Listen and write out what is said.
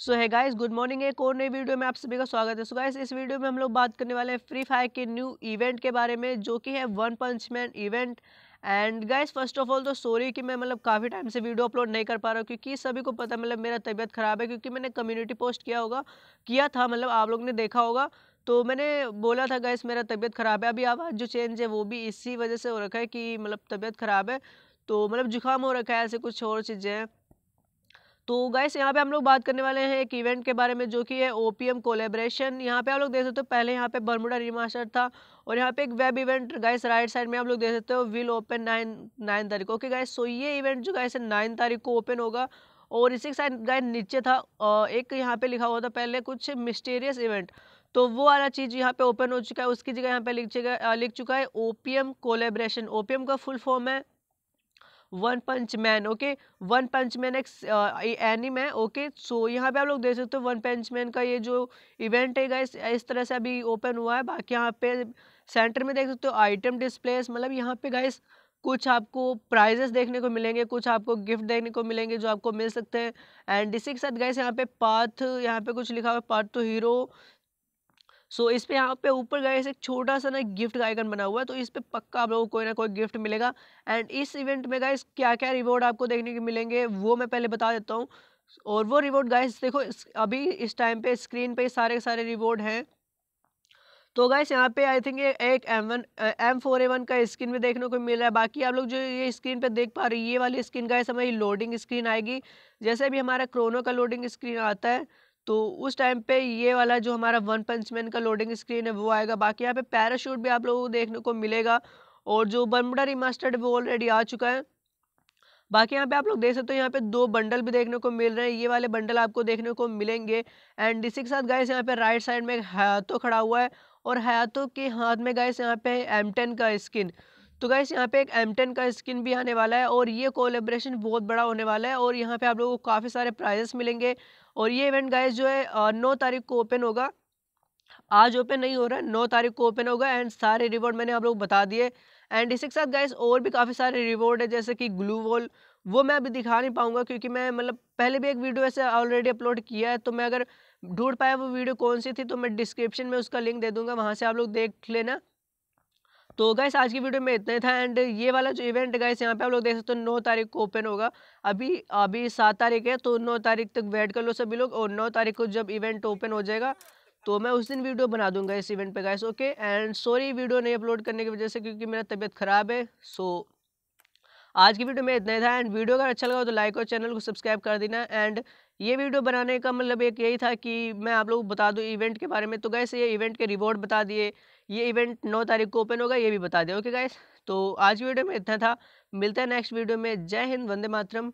सो है guys good morning एक और नई वीडियो में आप सभी का स्वागत है सो so गाइस इस वीडियो में हम लोग बात करने वाले हैं फ्री फायर के न्यू इवेंट के बारे में जो कि है One Punch Man event and guys first of all तो सॉरी कि मैं मतलब काफ़ी टाइम से वीडियो अपलोड नहीं कर पा रहा हूँ क्योंकि सभी को पता मतलब मेरा तबियत ख़राब है क्योंकि मैंने कम्युनिटी पोस्ट किया होगा किया था मतलब आप लोग ने देखा होगा तो मैंने बोला था गाइस मेरा तबियत ख़राब है अभी आवाज़ जो चेंज है वो भी इसी वजह से हो रखा है कि मतलब तबियत ख़राब है तो मतलब जुकाम हो रखा है ऐसे कुछ और चीज़ें हैं तो गाइस यहाँ पे हम लोग बात करने वाले हैं एक इवेंट के बारे में जो कि है ओपीएम कोलेब्रेशन यहाँ पे आप लोग देख सकते हो पहले यहाँ पे बर्मुडा रिमास्टर था और यहाँ पे एक web event guys right side में आप लोग देख सकते हो विल ओपन नाइन नाइन तारीख ओके गाइस सो ये इवेंट जो गाइस नाइन तारीख को ओपन होगा और इसी के साथ गाइस नीचे था एक यहाँ पे लिखा हुआ था पहले कुछ मिस्टीरियस इवेंट तो वो वाला चीज़ यहाँ पे ओपन हो चुका है उसकी जगह यहाँ पे लिख चुका लिख चुका है ओपीएम कोलेब्रेशन ओपीएम का फुल फॉर्म है One Punch Man okay One Punch Man एक एनिम है ओके सो यहाँ पे आप लोग देख सकते हो वन पंच मैन का ये जो इवेंट है इस, इस तरह से अभी ओपन हुआ है बाकी यहाँ पे सेंटर में देख सकते हो आइटम डिस्प्लेस मतलब यहाँ पे गाइस कुछ आपको प्राइजेस देखने को मिलेंगे कुछ आपको गिफ्ट देखने को मिलेंगे जो आपको मिल सकते हैं एंड इसी के साथ गाइस यहाँ पे पाथ यहाँ पे कुछ लिखा हुआ है पाथ टू हीरो सो इस पर यहाँ पे ऊपर गए एक छोटा सा ना गिफ्ट का आइकन बना हुआ है तो इस पर पक्का आप लोगों को कोई ना कोई गिफ्ट मिलेगा एंड इस इवेंट में गए क्या क्या रिवॉर्ड आपको देखने के मिलेंगे वो मैं पहले बता देता हूँ और वो रिवॉर्ड गाइस देखो अभी इस टाइम पे स्क्रीन पे सारे सारे रिवॉर्ड हैं तो गाइस यहाँ पे आई थिंक एक M one M four A one का स्क्रीन भी देखने को मिल रहा है बाकी आप लोग जो ये स्क्रीन पे देख पा रहे हो ये वाली स्क्रीन गाइस हमारी लोडिंग स्क्रीन आएगी जैसे भी हमारा क्रोनो का लोडिंग स्क्रीन आता है तो उस टाइम पे ये वाला जो हमारा वन पंचमैन का लोडिंग स्क्रीन है वो आएगा बाकी यहाँ पे पैराशूट भी आप लोगों को देखने को मिलेगा और जो बर्मुडा रिमास्टर्ड वो ऑलरेडी आ चुका है बाकी यहाँ पे आप लोग देख सकते हो यहाँ पे दो बंडल भी देखने को मिल रहे हैं ये वाले बंडल आपको देखने को मिलेंगे एंड इसी के साथ गाइस यहाँ पे राइट साइड में हयातो खड़ा हुआ है और हयातो के हाथ में से यहाँ पे एम का स्किन तो गाइस यहाँ पे एक एमटेन का स्किन भी आने वाला है और ये कोलेब्रेशन बहुत बड़ा होने वाला है और यहाँ पे आप लोगों को काफ़ी सारे प्राइजेस मिलेंगे और ये इवेंट गाइस जो है नौ तारीख को ओपन होगा आज ओपन नहीं हो रहा है नौ तारीख को ओपन होगा एंड सारे रिवॉर्ड मैंने आप लोग बता दिए एंड इसी के साथ गाइस और भी काफ़ी सारे रिवॉर्ड है जैसे कि ग्लू वॉल वो मैं अभी दिखा नहीं पाऊंगा क्योंकि मैं मतलब पहले भी एक वीडियो ऐसे ऑलरेडी अपलोड किया है तो मैं अगर ढूंढ पाया वो वीडियो कौन सी थी तो मैं डिस्क्रिप्शन में उसका लिंक दे दूंगा वहाँ से आप लोग देख लेना तो गैस आज की वीडियो में इतना ही था एंड ये वाला जो इवेंट गैस यहाँ पे आप लोग देख सकते हो नौ तारीख को ओपन होगा अभी अभी सात तारीख है तो नौ तारीख तक वेट कर लो सभी लोग और नौ तारीख को जब इवेंट ओपन हो जाएगा तो मैं उस दिन वीडियो बना दूंगा इस इवेंट पे guys okay and sorry video नहीं अपलोड करने की वजह से क्योंकि मेरा तबीयत ख़राब है सो आज की वीडियो में इतना ही था एंड वीडियो अगर अच्छा लगा तो लाइक और चैनल को सब्सक्राइब कर देना एंड ये वीडियो बनाने का मतलब एक यही था कि मैं आप लोग बता दूँ इवेंट के बारे में तो गैस ये इवेंट के रिवॉर्ड बता दिए ये इवेंट नौ तारीख को ओपन होगा ये भी बता दें ओके गैस तो आज की वीडियो में इतना था मिलता है नेक्स्ट वीडियो में जय हिंद वंदे मातरम